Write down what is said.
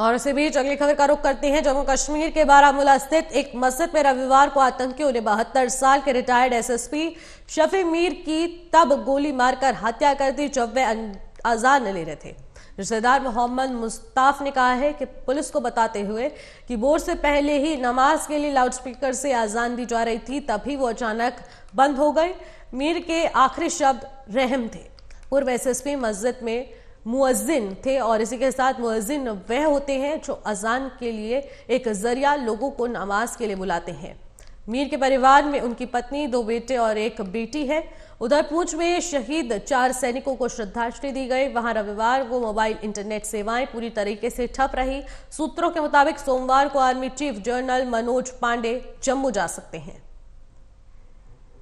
और इसी बीच अगली खबर का रुख करते हैं जम्मू कश्मीर के बारामूला स्थित एक मस्जिद में रविवार को आतंकियों ने बहत्तर साल के रिटायर्ड एसएसपी शफी मीर की तब गोली मारकर हत्या कर दी जब वे अजान अं-, ले रहे थे रिश्तेदार मोहम्मद मुस्ताफ ने कहा है कि पुलिस को बताते हुए कि बोर्ड से पहले ही नमाज के लिए लाउडस्पीकर से अजान दी जा रही थी तभी वो अचानक बंद हो गए मीर के आखिरी शब्द रहम थे पूर्व एसएसपी मस्जिद में मुअजिन थे और इसी के साथ मुअजिन वह होते हैं जो अजान के लिए एक जरिया लोगों को नमाज के लिए बुलाते हैं मीर के परिवार में उनकी पत्नी दो बेटे और एक बेटी है उधर पूछ में शहीद चार सैनिकों को श्रद्धांजलि दी गई वहां रविवार को मोबाइल इंटरनेट सेवाएं पूरी तरीके से ठप रही सूत्रों के मुताबिक सोमवार को army chief general Manoj Pande Jammu जा सकते हैं